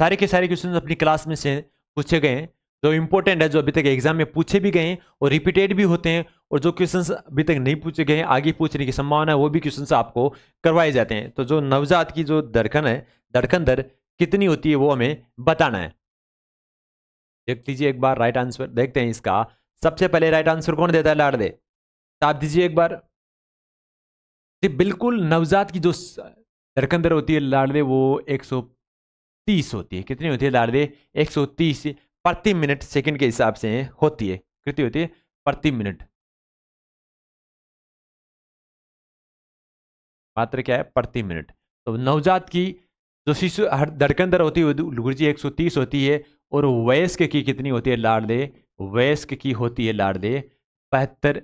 सारे के सारे क्वेश्चन अपनी क्लास में से पूछे गए हैं जो इंपॉर्टेंट है जो अभी तक एग्जाम में पूछे भी गए हैं और रिपीटेड भी होते हैं और जो क्वेश्चंस अभी तक नहीं पूछे गए हैं आगे पूछने की संभावना है वो भी क्वेश्चंस आपको करवाए जाते हैं तो जो नवजात की जो धड़कन है धड़कन दर कितनी होती है वो हमें बताना है देख लीजिए एक बार राइट आंसर देखते हैं इसका सबसे पहले राइट आंसर कौन देता है लाडले आप दीजिए एक बार जी बिल्कुल नवजात की जो दरकंदर होती है लाडले वो 130 होती है कितनी होती है लाडले 130 प्रति मिनट सेकंड के हिसाब से होती है कितनी होती है प्रति मिनट मात्र क्या है प्रति मिनट तो नवजात की जो शिशु हर होती है गुरु जी एक होती है और वयस्क की कितनी होती है लाडले वयस्क की होती है लाडले बहत्तर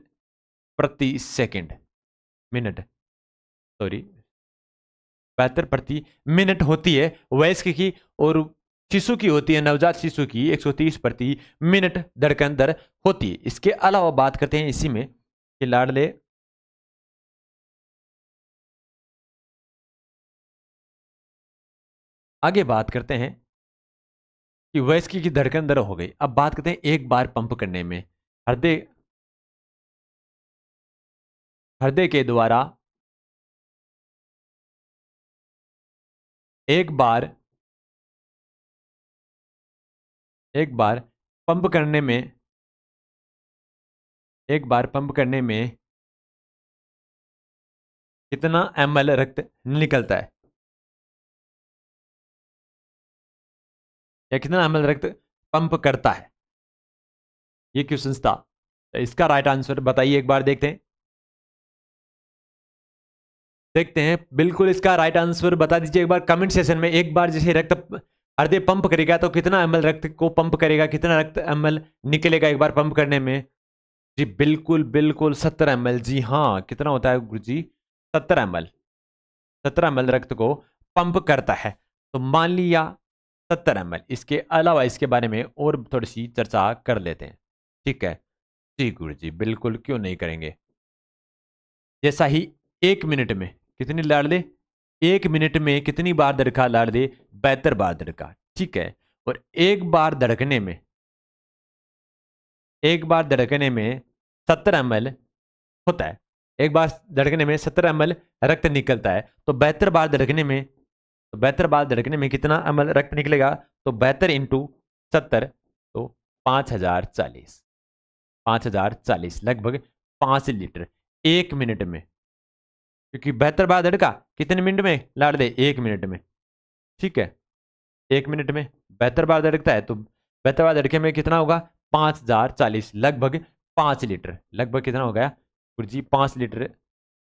प्रति सेकंड मिनट सॉरी बहत्तर प्रति मिनट होती है वयस्क की और शिशु की होती है नवजात शिशु की 130 प्रति मिनट धड़कन दर होती है इसके अलावा बात करते हैं इसी में कि लाडले आगे बात करते हैं कि वह की धड़कन दर हो गई अब बात करते हैं एक बार पंप करने में हृदय हृदय के द्वारा एक बार एक बार पंप करने में एक बार पंप करने में कितना एम रक्त निकलता है या कितना एम रक्त पंप करता है ये क्वेश्चन था तो इसका राइट आंसर बताइए एक बार देखते हैं देखते हैं बिल्कुल इसका राइट आंसर बता दीजिए एक बार कमेंट सेशन में एक बार जैसे रक्त हृदय पंप करेगा तो कितना एम रक्त को पंप करेगा कितना रक्त एम निकलेगा एक बार पंप करने में जी बिल्कुल बिल्कुल सत्तर एम जी हाँ कितना होता है गुरु जी सत्तर एम एल एम रक्त को पंप करता है तो मान लिया सत्तर एम इसके अलावा इसके बारे में और थोड़ी सी चर्चा कर लेते हैं ठीक है जी गुरु जी बिल्कुल क्यों नहीं करेंगे जैसा ही एक मिनट में कितनी लाड़ दे एक मिनट में कितनी बार दड़का लाड़ दे बेहतर बार दड़का ठीक है और एक बार धड़कने में एक बार धड़कने में सत्तर एम होता है एक बार धड़कने में सत्तर एम रक्त निकलता है तो बेहतर बार धड़कने में तो बेहतर बाल धड़कने में कितना अमल रक्त निकलेगा तो बेहतर इंटू सत्तर तो पाँच हजार चालीस पाँच हजार चालीस लगभग पाँच लीटर एक मिनट में क्योंकि बेहतर बाल धड़का कितने मिनट में लाड़ दे एक मिनट में ठीक है एक मिनट में बेहतर बाल धड़कता है तो बेहतर बाल धड़के में कितना होगा पाँच हजार चालीस लगभग पाँच लीटर लगभग कितना हो गया गुरु जी लीटर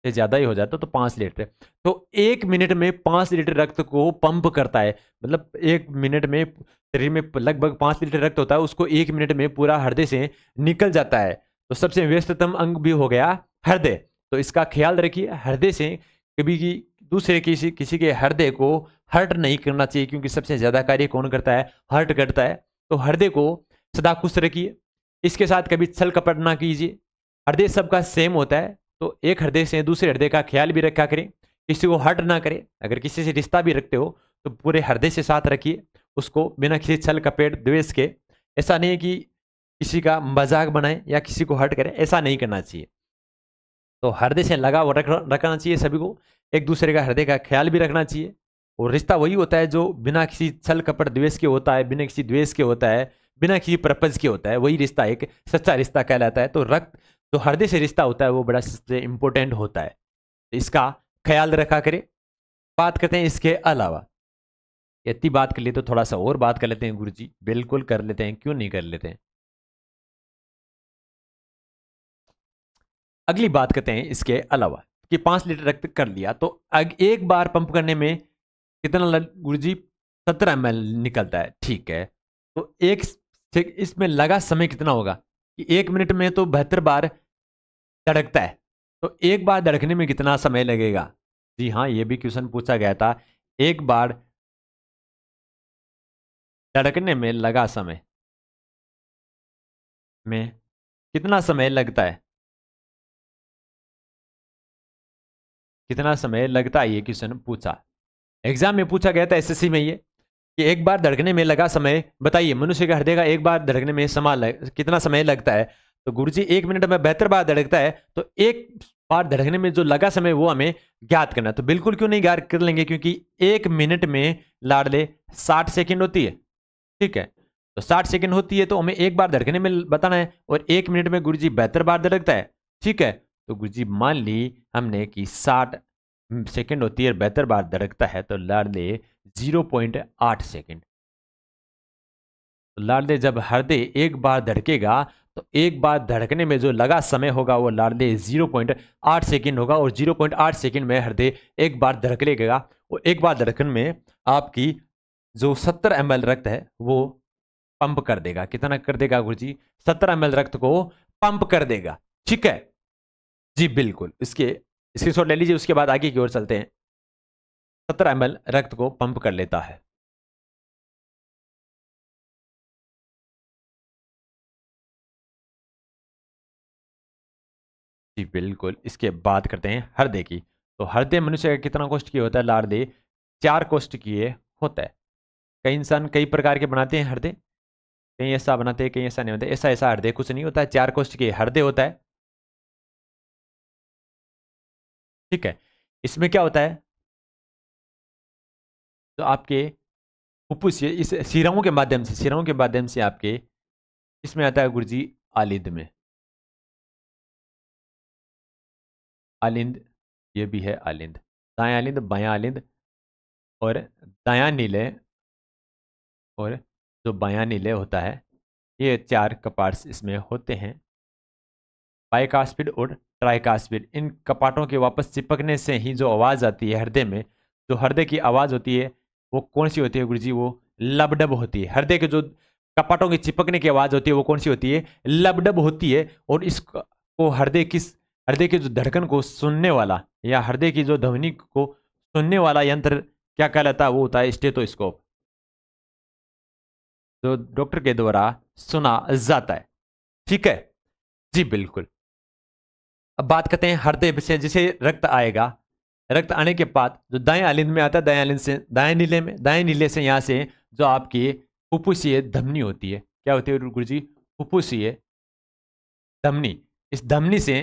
से ज़्यादा ही हो जाता है तो पाँच लीटर तो एक मिनट में पाँच लीटर रक्त को पंप करता है मतलब एक मिनट में शरीर में लगभग पाँच लीटर रक्त होता है उसको एक मिनट में पूरा हृदय से निकल जाता है तो सबसे व्यस्ततम अंग भी हो गया हृदय तो इसका ख्याल रखिए हृदय से कभी की दूसरे किसी किसी के हृदय को हर्ट नहीं करना चाहिए क्योंकि सबसे ज़्यादा कार्य कौन करता है हर्ट करता है तो हृदय को सदा खुश रखिए इसके साथ कभी छल कपट ना कीजिए हृदय सबका सेम होता है तो एक हृदय से दूसरे हृदय का ख्याल भी रखा करें किसी को हट ना करें अगर किसी से रिश्ता भी रखते हो तो पूरे हृदय से साथ रखिए उसको बिना किसी छल कपेट द्वेष के ऐसा नहीं कि किसी का मजाक बनाए या किसी को हट करें ऐसा नहीं करना चाहिए तो हृदय से लगाव रख रखना चाहिए सभी को एक दूसरे का हृदय का ख्याल भी रखना चाहिए और रिश्ता वही होता है जो बिना किसी छल कपट द्वेष के होता है बिना किसी द्वेष के होता है बिना किसी प्रपज के होता है वही रिश्ता एक सच्चा रिश्ता कहलाता है तो रक्त जो तो हृदय से रिश्ता होता है वो बड़ा सबसे इंपॉर्टेंट होता है इसका ख्याल रखा करें बात करते हैं इसके अलावा इतनी बात कर ली तो थोड़ा सा और बात कर लेते हैं गुरु जी बिल्कुल कर लेते हैं क्यों नहीं कर लेते हैं अगली बात करते हैं इसके अलावा कि पाँच लीटर रक्त कर लिया तो एक बार पंप करने में कितना गुरु जी सत्रह एम निकलता है ठीक है तो एक इसमें लगा समय कितना होगा कि एक मिनट में तो बहत्तर बार धड़कता है तो एक बार धड़कने में कितना समय लगेगा जी हाँ ये भी क्वेश्चन पूछा गया था एक बार धड़कने में लगा समय में कितना समय लगता है कितना समय लगता है ये क्वेश्चन पूछा एग्जाम में पूछा गया था एसएससी में ये कि एक बार धड़कने में लगा समय बताइए मनुष्य का हृदय का एक बार धड़कने में समा लग, कितना समय लगता है तो गुरु जी एक मिनट में बेहतर बार धड़कता है तो एक बार धड़कने में जो लगा समय वो हमें ज्ञात करना तो बिल्कुल क्यों नहीं ज्ञात कर लेंगे क्योंकि एक मिनट में लाडले साठ सेकेंड होती है ठीक है तो साठ सेकेंड होती है तो हमें एक बार धड़कने में बताना है और एक मिनट में गुरु जी बेहतर बार धड़कता है ठीक है तो गुरु जी मान ली हमने कि साठ सेकेंड होती है बेहतर बार धड़कता है तो लाडले जीरो पॉइंट आठ सेकेंड लाडले जब हृदय एक बार धड़केगा तो एक बार धड़कने में जो लगा समय होगा वो लाडले जीरो पॉइंट आठ सेकेंड होगा और जीरो पॉइंट आठ सेकेंड में हृदय एक बार धड़क लेगा और एक बार धड़कन में आपकी जो सत्तर एम रक्त है वो पंप कर देगा कितना कर देगा गुरु जी सत्तर एम रक्त को पंप कर देगा ठीक है जी बिल्कुल इसके स्क्रीनशॉट ले लीजिए उसके बाद आगे की ओर चलते हैं सत्तर एम रक्त को पंप कर लेता है जी बिल्कुल इसके बाद करते हैं हृदय की तो हृदय मनुष्य का कितना कोष्ट की होता है लार्दे चार कोष्ट किए होता है कई इंसान कई प्रकार के बनाते हैं हृदय कहीं ऐसा बनाते हैं कहीं ऐसा नहीं होता ऐसा ऐसा हृदय कुछ नहीं होता है चार कोष्ट के हृदय होता है ठीक है इसमें क्या होता है तो आपके फुप्फुस इस सिराओं के माध्यम से सिराओं के माध्यम से आपके इसमें आता है गुरु जी आलिंद में आलिंद ये भी है आलिंद दाया आलिंद बाया आलिंद और दाया नीले और जो बाया नीले होता है ये चार कपाट्स इसमें होते हैं बाइकास्पिड और ट्राइकास्पिड इन कपाटों के वापस चिपकने से ही जो आवाज़ आती है हृदय में जो हृदय की आवाज़ होती है वो कौन सी होती है गुरु जी वो लबडब होती है हृदय के जो कपाटों के चिपकने की आवाज़ होती है वो कौन सी होती है लबडब होती है और इसको हृदय किस हृदय के जो धड़कन को सुनने वाला या हृदय की जो ध्वनि को सुनने वाला यंत्र क्या कहलाता है वो होता है स्टेटोस्कोप जो तो डॉक्टर के द्वारा सुना जाता है ठीक है जी बिल्कुल अब बात करते हैं हृदय विषय जिसे रक्त आएगा रक्त आने के बाद जो दाएं आलिंद में आता है दाएं आलिंद से दाएं नीले में दाएं नीले से यहाँ से जो आपकी फुफ्फुसीय धमनी होती है क्या होती है गुरु जी फुफ्फुसीय धमनी इस धमनी से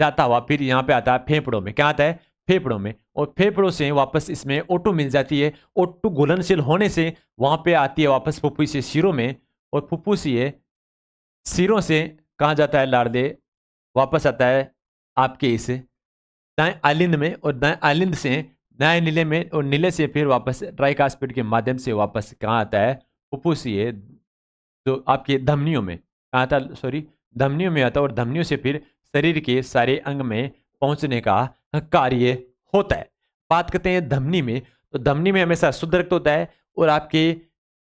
जाता हुआ फिर यहाँ पे आता है फेफड़ों में क्या आता है फेफड़ों में और फेफड़ों से वापस इसमें ओटू मिल जाती है ओटू घुलनशील होने से वहाँ पे आती है वापस फुफ्फुसीय सिरों में और फुफ्फुसीय सिरों से कहाँ जाता है लार्दे वापस आता है आपके इसे दाएं आलिंद में और दाएं आलिंद से नए नीले में और नीले से फिर वापस ट्राइकास्पिड के माध्यम से वापस कहाँ आता है फुप्फुसीय जो आपके धमनियों में कहाँ आता सॉरी धमनियों में आता है और धमनियों से फिर शरीर के सारे अंग में पहुंचने का कार्य होता है बात करते हैं धमनी में तो धमनी में हमेशा शुद्ध रक्त होता है और आपके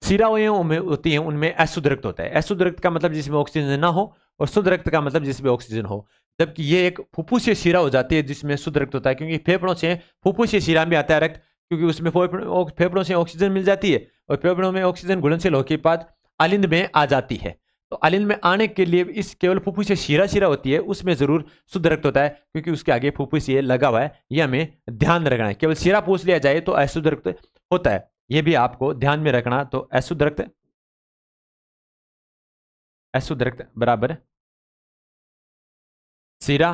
सिरावयों में होती हैं उनमें अशुद्ध रक्त होता है अशुद्ध रक्त का मतलब जिसमें ऑक्सीजन ना हो और शुद्ध रक्त का मतलब जिसमें ऑक्सीजन हो जबकि ये एक फुफ्फुसीय शिरा हो जाती है जिसमें शुद्ध रक्त होता है क्योंकि फेफड़ों से फुफ्फुसीय शिरा में आता है रक्त क्योंकि उसमें फेफड़ों से ऑक्सीजन मिल जाती है और फेफड़ों में ऑक्सीजन घुलनशील होकर बाद आलिंद में आ जाती है तो आलिंद में आने के लिए इस केवल फुफ्फुस से शीरा शिरा होती है उसमें जरूर शुद्ध रक्त होता है क्योंकि उसके आगे फुफ्फुस ये लगा हुआ है यह हमें ध्यान रखना है केवल शीरा पूछ लिया जाए तो अशुद्ध रक्त होता है यह भी आपको ध्यान में रखना तो अशुद्ध रक्त अशुद्ध रक्त बराबर सिरा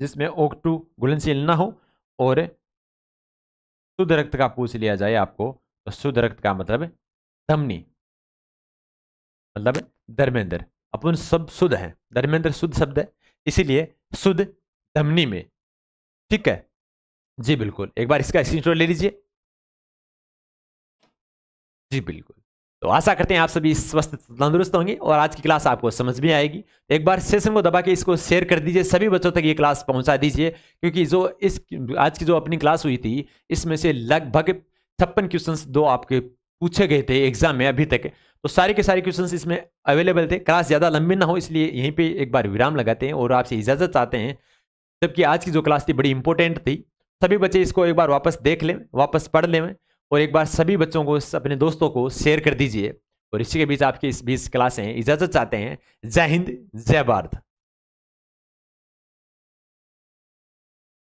जिसमें टू घुलनशील ना हो और शुद्ध रक्त का पूछ लिया जाए आपको तो शुद्ध रक्त का मतलब धमनी मतलब धर्मेंद्र अपन सब शुद्ध हैं धर्मेंद्र शुद्ध शब्द है इसीलिए शुद्ध धमनी में ठीक है जी बिल्कुल एक बार इसका स्क्रीनशॉट ले लीजिए जी बिल्कुल तो आशा करते हैं आप सभी स्वस्थ तंदुरुस्त होंगे और आज की क्लास आपको समझ में आएगी एक बार सेशन को दबा के इसको शेयर कर दीजिए सभी बच्चों तक ये क्लास पहुंचा दीजिए क्योंकि जो इस आज की जो अपनी क्लास हुई थी इसमें से लगभग छप्पन क्वेश्चन दो आपके पूछे गए थे एग्जाम में अभी तक तो सारे के सारे क्वेश्चन इसमें अवेलेबल थे क्लास ज़्यादा लंबी ना हो इसलिए यहीं पर एक बार विराम लगाते हैं और आपसे इजाज़त चाहते हैं जबकि आज की जो क्लास थी बड़ी इंपॉर्टेंट थी सभी बच्चे इसको एक बार वापस देख लें वापस पढ़ लें और एक बार सभी बच्चों को अपने दोस्तों को शेयर कर दीजिए और इसी के बीच आपकी इस बीस क्लासें इजाज़त चाहते हैं जय हिंद जय भारत